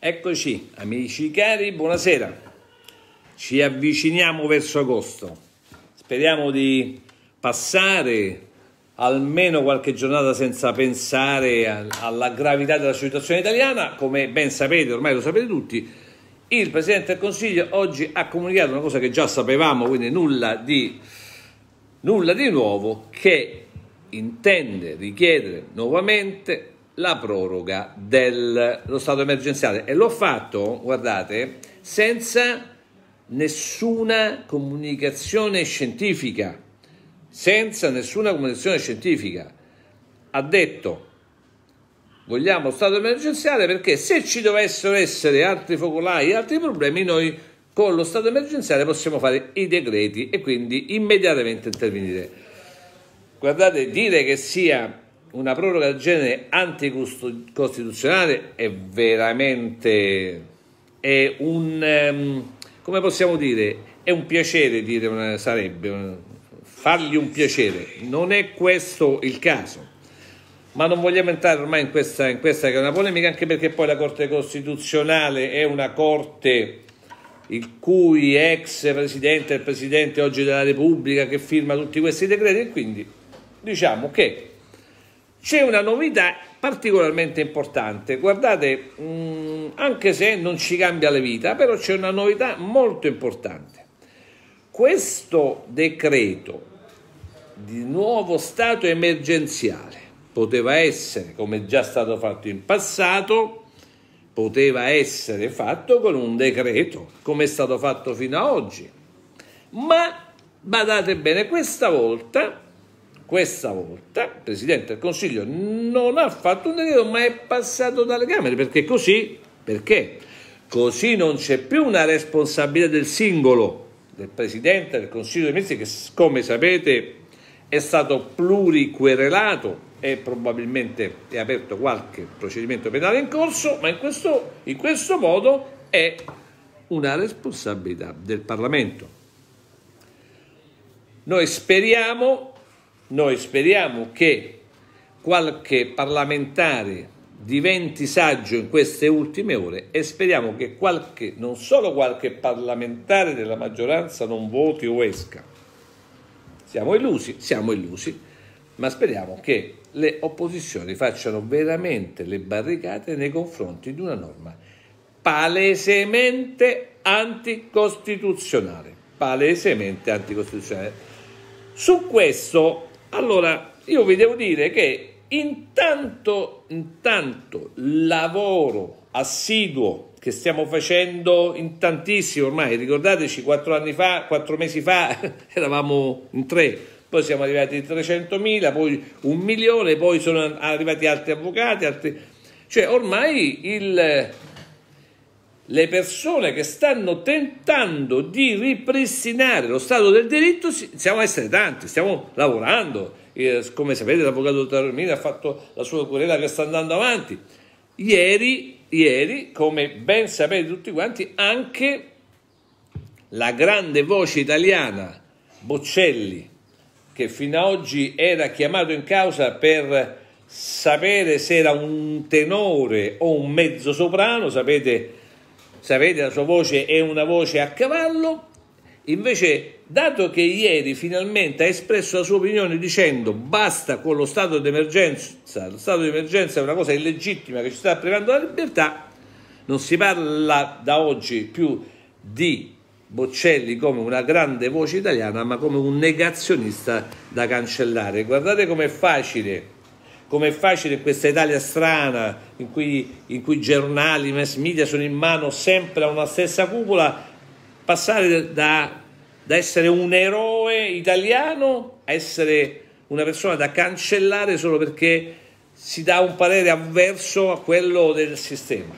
Eccoci, amici cari, buonasera. Ci avviciniamo verso agosto. Speriamo di passare almeno qualche giornata senza pensare alla gravità della situazione italiana. Come ben sapete, ormai lo sapete tutti, il Presidente del Consiglio oggi ha comunicato una cosa che già sapevamo, quindi nulla di, nulla di nuovo, che intende richiedere nuovamente la proroga dello stato emergenziale e l'ho fatto, guardate, senza nessuna comunicazione scientifica, senza nessuna comunicazione scientifica. Ha detto vogliamo stato emergenziale perché se ci dovessero essere altri focolai e altri problemi noi con lo stato emergenziale possiamo fare i decreti e quindi immediatamente intervenire. Guardate, dire che sia una proroga del genere anticostituzionale è veramente è un ehm, come possiamo dire è un piacere dire sarebbe fargli un piacere non è questo il caso ma non vogliamo entrare ormai in questa, in questa che è una polemica anche perché poi la Corte Costituzionale è una Corte il cui ex presidente è il presidente oggi della Repubblica che firma tutti questi decreti e quindi diciamo che c'è una novità particolarmente importante. Guardate, mh, mm, anche se non ci cambia la vita, però c'è una novità molto importante. Questo decreto di nuovo stato emergenziale poteva essere, come già stato fatto in passato, poteva essere fatto con un decreto, come è stato fatto fino ad oggi. Ma badate bene, questa volta questa volta il Presidente del Consiglio non ha fatto un decreto ma è passato dalle Camere perché così, perché? così non c'è più una responsabilità del singolo, del Presidente del Consiglio dei Ministri che come sapete è stato pluriquerelato e probabilmente è aperto qualche procedimento penale in corso, ma in questo, in questo modo è una responsabilità del Parlamento. Noi speriamo noi speriamo che qualche parlamentare diventi saggio in queste ultime ore e speriamo che qualche, non solo qualche parlamentare della maggioranza non voti o esca. Siamo illusi, siamo illusi, ma speriamo che le opposizioni facciano veramente le barricate nei confronti di una norma palesemente anticostituzionale. Palesemente anticostituzionale. Su questo allora, io vi devo dire che intanto, intanto lavoro assiduo che stiamo facendo in tantissimi ormai, ricordateci quattro anni fa, quattro mesi fa eravamo in tre, poi siamo arrivati a 300.000, poi un milione, poi sono arrivati altri avvocati, altri... cioè ormai il le persone che stanno tentando di ripristinare lo Stato del diritto, siamo essere tanti, stiamo lavorando, eh, come sapete l'avvocato dottor Tarmini ha fatto la sua querela che sta andando avanti. Ieri, ieri, come ben sapete tutti quanti, anche la grande voce italiana Boccelli, che fino ad oggi era chiamato in causa per sapere se era un tenore o un mezzo soprano, sapete Sapete, la sua voce è una voce a cavallo. Invece, dato che ieri finalmente ha espresso la sua opinione dicendo basta con lo stato d'emergenza, lo stato d'emergenza è una cosa illegittima che ci sta privando la libertà, non si parla da oggi più di Boccelli come una grande voce italiana, ma come un negazionista da cancellare. Guardate com'è facile Com'è facile questa Italia strana, in cui, in cui giornali, mass media sono in mano sempre a una stessa cupola, passare da, da essere un eroe italiano a essere una persona da cancellare solo perché si dà un parere avverso a quello del sistema.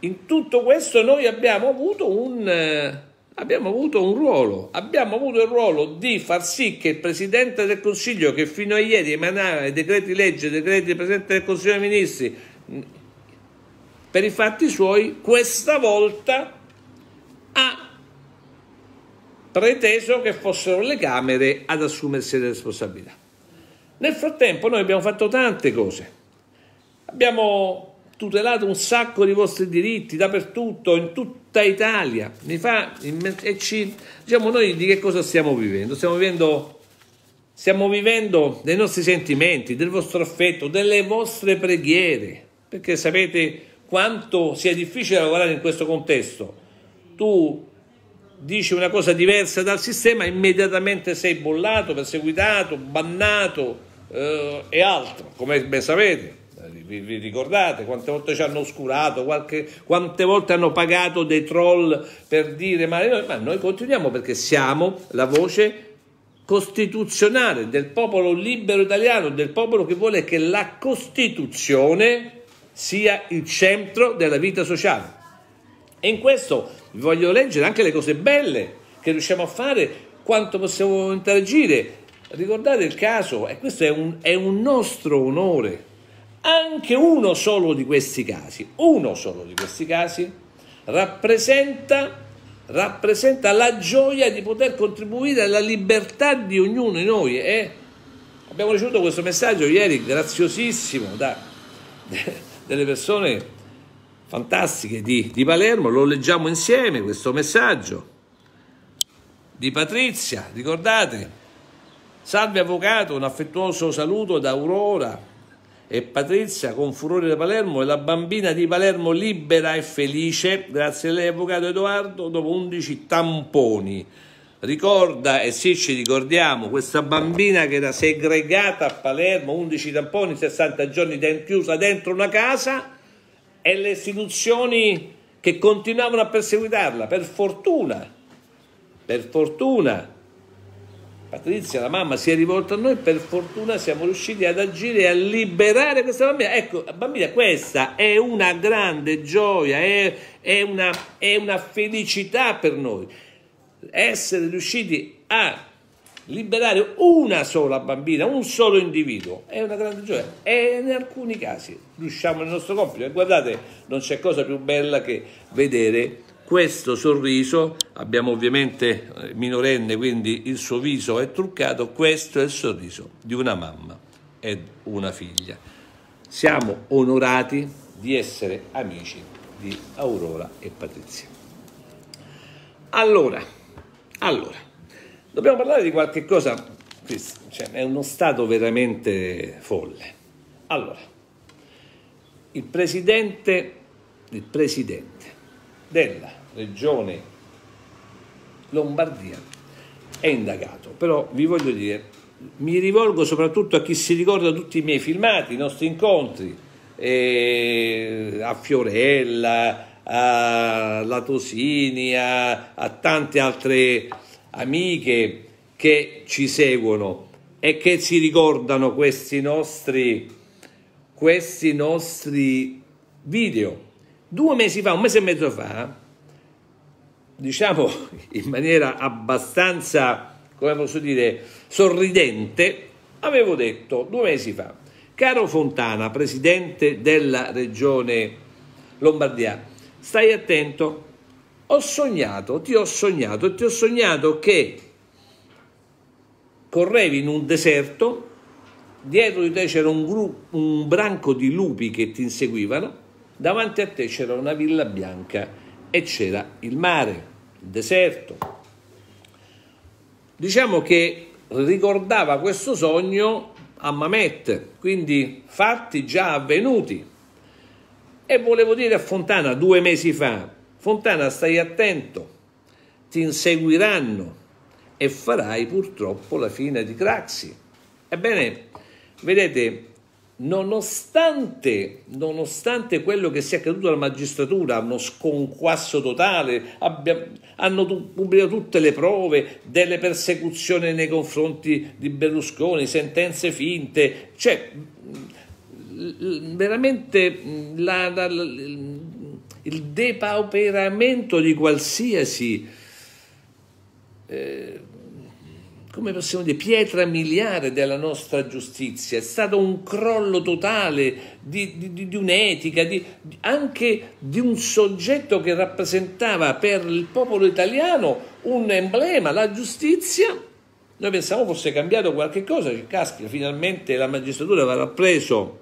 In tutto questo noi abbiamo avuto un eh, abbiamo avuto un ruolo, abbiamo avuto il ruolo di far sì che il Presidente del Consiglio, che fino a ieri emanava i decreti legge, i decreti del Presidente del Consiglio dei Ministri, per i fatti suoi, questa volta ha preteso che fossero le Camere ad assumersi le responsabilità. Nel frattempo noi abbiamo fatto tante cose, abbiamo tutelato un sacco di vostri diritti dappertutto, in tutti tutta Italia. Fa, e ci, diciamo noi di che cosa stiamo vivendo? Stiamo vivendo, stiamo vivendo dei nostri sentimenti, del vostro affetto, delle vostre preghiere, perché sapete quanto sia difficile lavorare in questo contesto. Tu dici una cosa diversa dal sistema, immediatamente sei bollato, perseguitato, bannato eh, e altro, come ben sapete vi, vi ricordate quante volte ci hanno oscurato, qualche, quante volte hanno pagato dei troll per dire ma noi, ma noi continuiamo perché siamo la voce costituzionale del popolo libero italiano, del popolo che vuole che la Costituzione sia il centro della vita sociale. E in questo vi voglio leggere anche le cose belle che riusciamo a fare, quanto possiamo interagire. Ricordate il caso, e questo è un, è un nostro onore, anche uno solo di questi casi, uno solo di questi casi, rappresenta, rappresenta la gioia di poter contribuire alla libertà di ognuno di noi. Eh? abbiamo ricevuto questo messaggio ieri, graziosissimo, da delle persone fantastiche di, di, Palermo, lo leggiamo insieme questo messaggio di Patrizia, ricordate, salve avvocato, un affettuoso saluto da Aurora, e Patrizia con Furore da Palermo e la bambina di Palermo libera e felice grazie a lei avvocato Edoardo dopo 11 tamponi ricorda e sì ci ricordiamo questa bambina che era segregata a Palermo 11 tamponi 60 giorni chiusa dentro una casa e le istituzioni che continuavano a perseguitarla per fortuna per fortuna Patrizia, la mamma, si è rivolta a noi, per fortuna siamo riusciti ad agire e a liberare questa bambina. Ecco, bambina, questa è una grande gioia, è, è, una, è una felicità per noi. Essere riusciti a liberare una sola bambina, un solo individuo, è una grande gioia. E in alcuni casi riusciamo nel nostro compito. E guardate, non c'è cosa più bella che vedere questo sorriso, abbiamo ovviamente eh, minorenne, quindi il suo viso è truccato, questo è il sorriso di una mamma e una figlia. Siamo onorati di essere amici di Aurora e Patrizia. Allora, allora, dobbiamo parlare di qualche cosa, cioè, è uno stato veramente folle. Allora, il presidente, il presidente della regione Lombardia è indagato. Però vi voglio dire, mi rivolgo soprattutto a chi si ricorda tutti i miei filmati, i nostri incontri, eh, a Fiorella, a Latosini, a, a tante altre amiche che ci seguono e che si ricordano questi nostri, questi nostri video Due mesi fa, un mese e mezzo fa, diciamo in maniera abbastanza, come posso dire, sorridente, avevo detto due mesi fa, caro Fontana, presidente della regione Lombardia, stai attento, ho sognato, ti ho sognato, ti ho sognato che correvi in un deserto, dietro di te c'era un, un branco di lupi che ti inseguivano, Davanti a te c'era una villa bianca e c'era il mare, il deserto. Diciamo che ricordava questo sogno a Mamet, quindi fatti già avvenuti. E volevo dire a Fontana due mesi fa, Fontana stai attento, ti inseguiranno e farai purtroppo la fine di Craxi. Ebbene, vedete, Nonostante, nonostante, quello che sia accaduto alla magistratura, uno sconquasso totale, abbia, hanno tu, pubblicato tutte le prove delle persecuzioni nei confronti di Berlusconi, sentenze finte, cioè veramente mm, la, la, la, il depauperamento di qualsiasi... Eh, come possiamo dire, pietra miliare della nostra giustizia, è stato un crollo totale di, di, di un'etica, di, anche di un soggetto che rappresentava per il popolo italiano un emblema, la giustizia. Noi pensavamo fosse cambiato qualche cosa, che caspita, finalmente la magistratura avrà preso,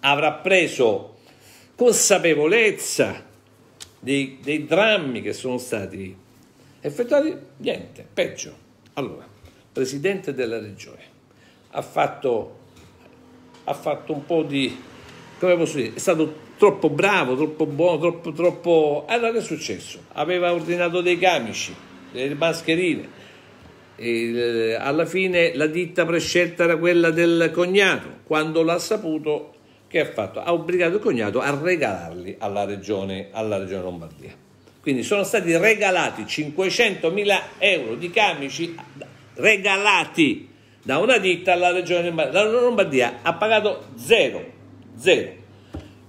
avrà preso consapevolezza dei, dei drammi che sono stati effettuati, niente, peggio. Allora, presidente della regione, ha fatto, ha fatto un po' di... come posso dire? È stato troppo bravo, troppo buono, troppo... troppo... Allora che è successo? Aveva ordinato dei camici, delle mascherine, e eh, alla fine la ditta prescelta era quella del cognato. Quando l'ha saputo, che ha fatto? Ha obbligato il cognato a regalarli alla regione, alla regione Lombardia. Quindi sono stati regalati 500.000 euro di camici regalati da una ditta alla regione Lombardia. La Lombardia ha pagato zero, zero.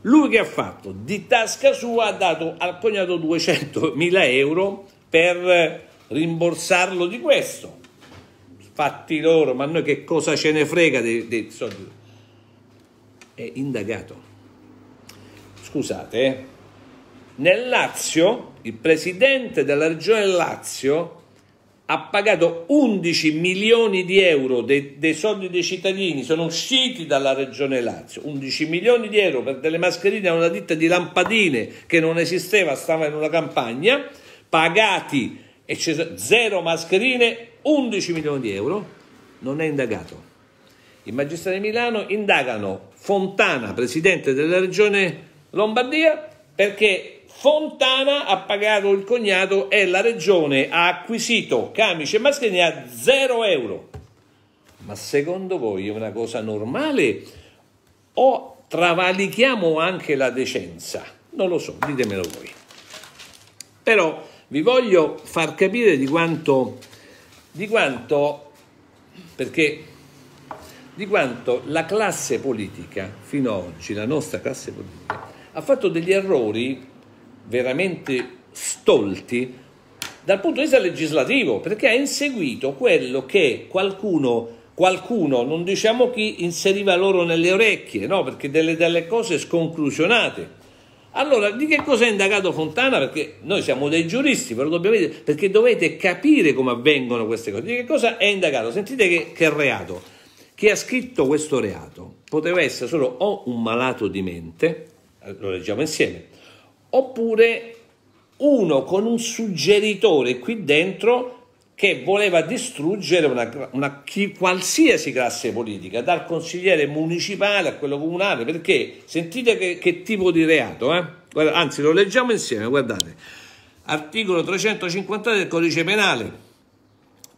Lui che ha fatto? Di tasca sua ha dato al cognato 200.000 euro per rimborsarlo di questo. Fatti loro, ma noi che cosa ce ne frega dei, dei soldi? È indagato. Scusate, eh nel Lazio, il presidente della regione Lazio ha pagato 11 milioni di euro dei, dei soldi dei cittadini, sono usciti dalla regione Lazio, 11 milioni di euro per delle mascherine a una ditta di lampadine che non esisteva, stava in una campagna, pagati e c'è zero mascherine, 11 milioni di euro, non è indagato. I magistrati di Milano indagano Fontana, presidente della regione Lombardia, perché Fontana ha pagato il cognato e la regione ha acquisito camice e mascherine a 0 euro. Ma secondo voi è una cosa normale o travalichiamo anche la decenza? Non lo so, ditemelo voi. Però vi voglio far capire di quanto, di quanto, perché, di quanto la classe politica fino ad oggi, la nostra classe politica, ha fatto degli errori veramente stolti dal punto di vista legislativo, perché ha inseguito quello che qualcuno, qualcuno non diciamo chi, inseriva loro nelle orecchie, no? perché delle, delle cose sconclusionate. Allora, di che cosa è indagato Fontana? Perché noi siamo dei giuristi, però dobbiamo dire, perché dovete capire come avvengono queste cose. Di che cosa è indagato? Sentite che, che reato. Chi ha scritto questo reato poteva essere solo o un malato di mente, lo leggiamo insieme, oppure uno con un suggeritore qui dentro che voleva distruggere una, una chi, qualsiasi classe politica, dal consigliere municipale a quello comunale, perché sentite che, che tipo di reato, eh? Guarda, anzi lo leggiamo insieme, guardate, articolo 350 del codice penale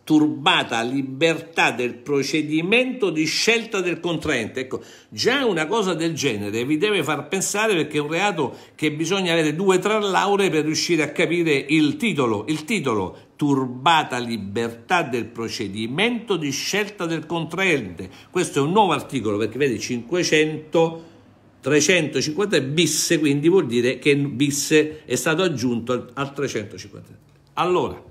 turbata libertà del procedimento di scelta del contraente. Ecco, già una cosa del genere vi deve far pensare perché è un reato che bisogna avere due o tre lauree per riuscire a capire il titolo. Il titolo, turbata libertà del procedimento di scelta del contraente. Questo è un nuovo articolo perché vedi 500... 350 bis, quindi vuol dire che bis è stato aggiunto al 350. Allora,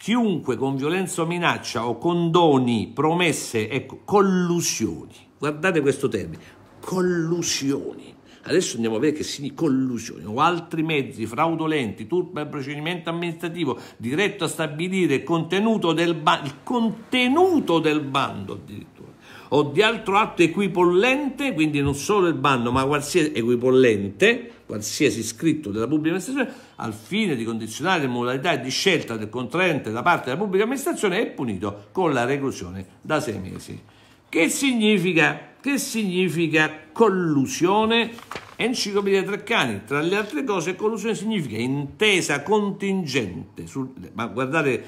chiunque con violenza o minaccia o condoni promesse ecco, collusioni, guardate questo termine, collusioni, Adesso andiamo a vedere che significa collusione o altri mezzi fraudolenti, turba il procedimento amministrativo diretto a stabilire il contenuto del, bando, il contenuto del bando addirittura o di altro atto equipollente, quindi non solo il bando ma qualsiasi equipollente qualsiasi scritto della pubblica amministrazione al fine di condizionare le modalità di scelta del contraente da parte della pubblica amministrazione è punito con la reclusione da sei mesi. Che significa? Che significa collusione? Enciclopedia Treccani, tra le altre cose, collusione significa intesa contingente, sul, ma guardate,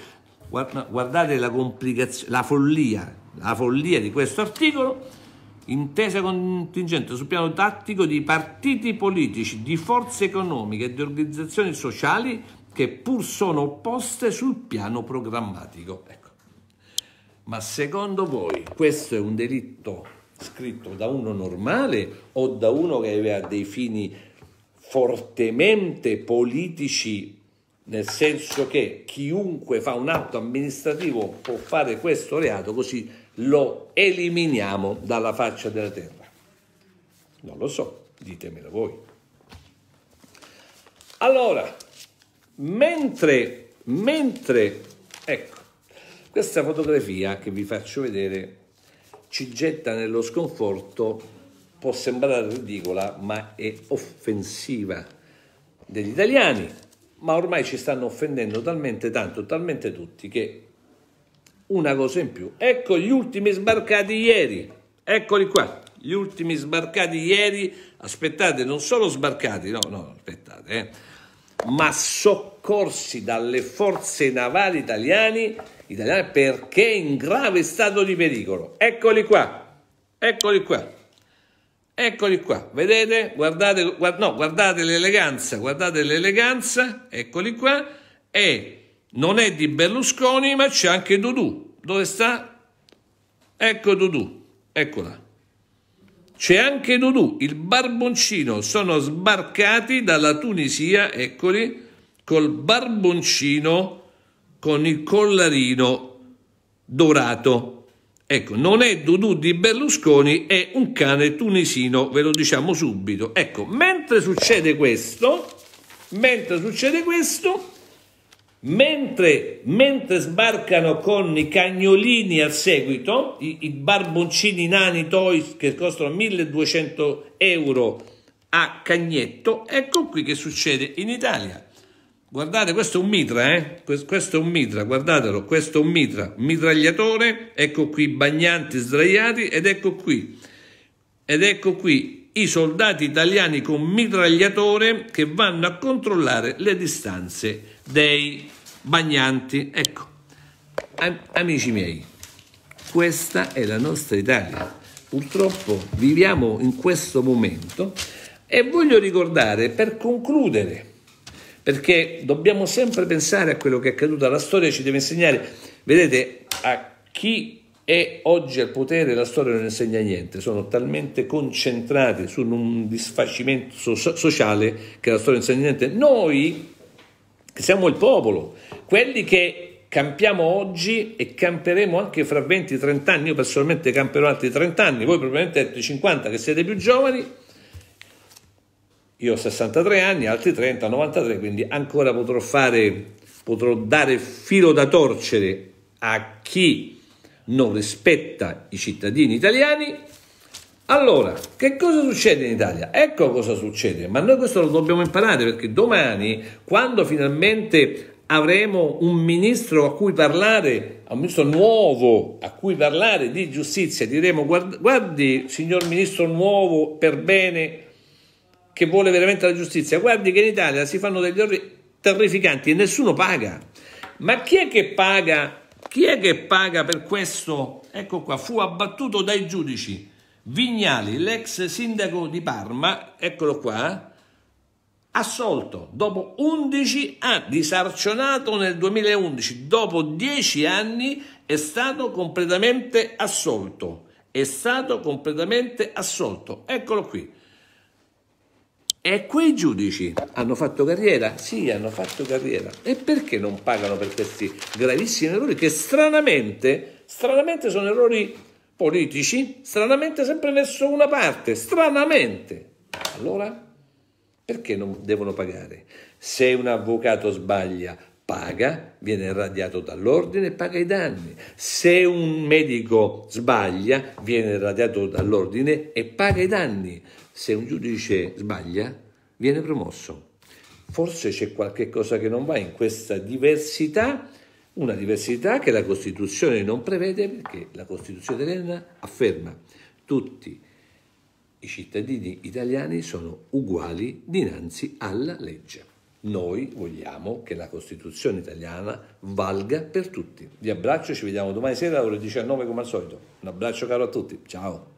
guardate la complicazione, la follia, la follia di questo articolo, intese contingente sul piano tattico di partiti politici, di forze economiche e di organizzazioni sociali che pur sono opposte sul piano programmatico. Ecco. Ma secondo voi questo è un delitto scritto da uno normale o da uno che aveva dei fini fortemente politici, nel senso che chiunque fa un atto amministrativo può fare questo reato così lo eliminiamo dalla faccia della terra? Non lo so, ditemelo voi. Allora, mentre, mentre, ecco, questa fotografia che vi faccio vedere ci getta nello sconforto, può sembrare ridicola, ma è offensiva degli italiani, ma ormai ci stanno offendendo talmente tanto, talmente tutti, che una cosa in più. Ecco gli ultimi sbarcati ieri, eccoli qua, gli ultimi sbarcati ieri, aspettate, non solo sbarcati, no, no, aspettate, eh, ma soccorsi dalle forze navali italiane, italiane perché in grave stato di pericolo. Eccoli qua, eccoli qua. Eccoli qua, vedete? Guardate, guard no, guardate l'eleganza, guardate l'eleganza, eccoli qua, e non è di Berlusconi, ma c'è anche Dudu. Dove sta? Ecco Dudu, eccola. C'è anche Dudu, il barboncino. Sono sbarcati dalla Tunisia, eccoli, col barboncino con il collarino dorato. Ecco, non è Dudu di Berlusconi, è un cane tunisino, ve lo diciamo subito. Ecco, mentre succede questo, mentre succede questo, Mentre, mentre, sbarcano con i cagnolini al seguito, i, i barboncini nani toys che costano 1200 euro a cagnetto, ecco qui che succede in Italia. Guardate, questo è un mitra, eh? questo è un mitra, guardatelo, questo è un mitra, mitragliatore, ecco qui i bagnanti sdraiati ed ecco qui, ed ecco qui i soldati italiani con mitragliatore che vanno a controllare le distanze dei Bagnanti. Ecco, am- amici miei, questa è la nostra Italia. Purtroppo viviamo in questo momento e voglio ricordare per concludere, perché dobbiamo sempre pensare a quello che è accaduto, la storia ci deve insegnare, vedete, a chi è oggi al potere la storia non insegna niente, sono talmente concentrati su un disfacimento so- sociale che la storia non insegna niente. Noi siamo il popolo, quelli che campiamo oggi e camperemo anche fra 20-30 anni. Io personalmente camperò altri 30 anni, voi probabilmente avete 50 che siete più giovani. Io ho 63 anni, altri 30, 93, quindi ancora potrò fare, potrò dare filo da torcere a chi non rispetta i cittadini italiani allora, che cosa succede in Italia? Ecco cosa succede, ma noi questo lo dobbiamo imparare perché domani, quando finalmente avremo un ministro a cui parlare, un ministro nuovo a cui parlare di giustizia, diremo guardi, guardi signor ministro nuovo per bene che vuole veramente la giustizia, guardi che in Italia si fanno degli errori terrificanti e nessuno paga. Ma chi è che paga? Chi è che paga per questo? Ecco qua, fu abbattuto dai giudici Vignali, l'ex sindaco di Parma, eccolo qua, assolto dopo 11 anni, disarcionato nel 2011, dopo 10 anni è stato completamente assolto, è stato completamente assolto, eccolo qui. E quei giudici hanno fatto carriera? Sì, hanno fatto carriera. E perché non pagano per questi gravissimi errori che stranamente, stranamente sono errori politici stranamente sempre verso una parte, stranamente. Allora, perché non devono pagare? Se un avvocato sbaglia, paga, viene radiato dall'ordine e paga i danni. Se un medico sbaglia, viene radiato dall'ordine e paga i danni. Se un giudice sbaglia, viene promosso. Forse c'è qualche cosa che non va in questa diversità una diversità che la Costituzione non prevede perché la Costituzione italiana afferma tutti i cittadini italiani sono uguali dinanzi alla legge. Noi vogliamo che la Costituzione italiana valga per tutti. Vi abbraccio, ci vediamo domani sera alle ore 19 come al solito. Un abbraccio caro a tutti, ciao!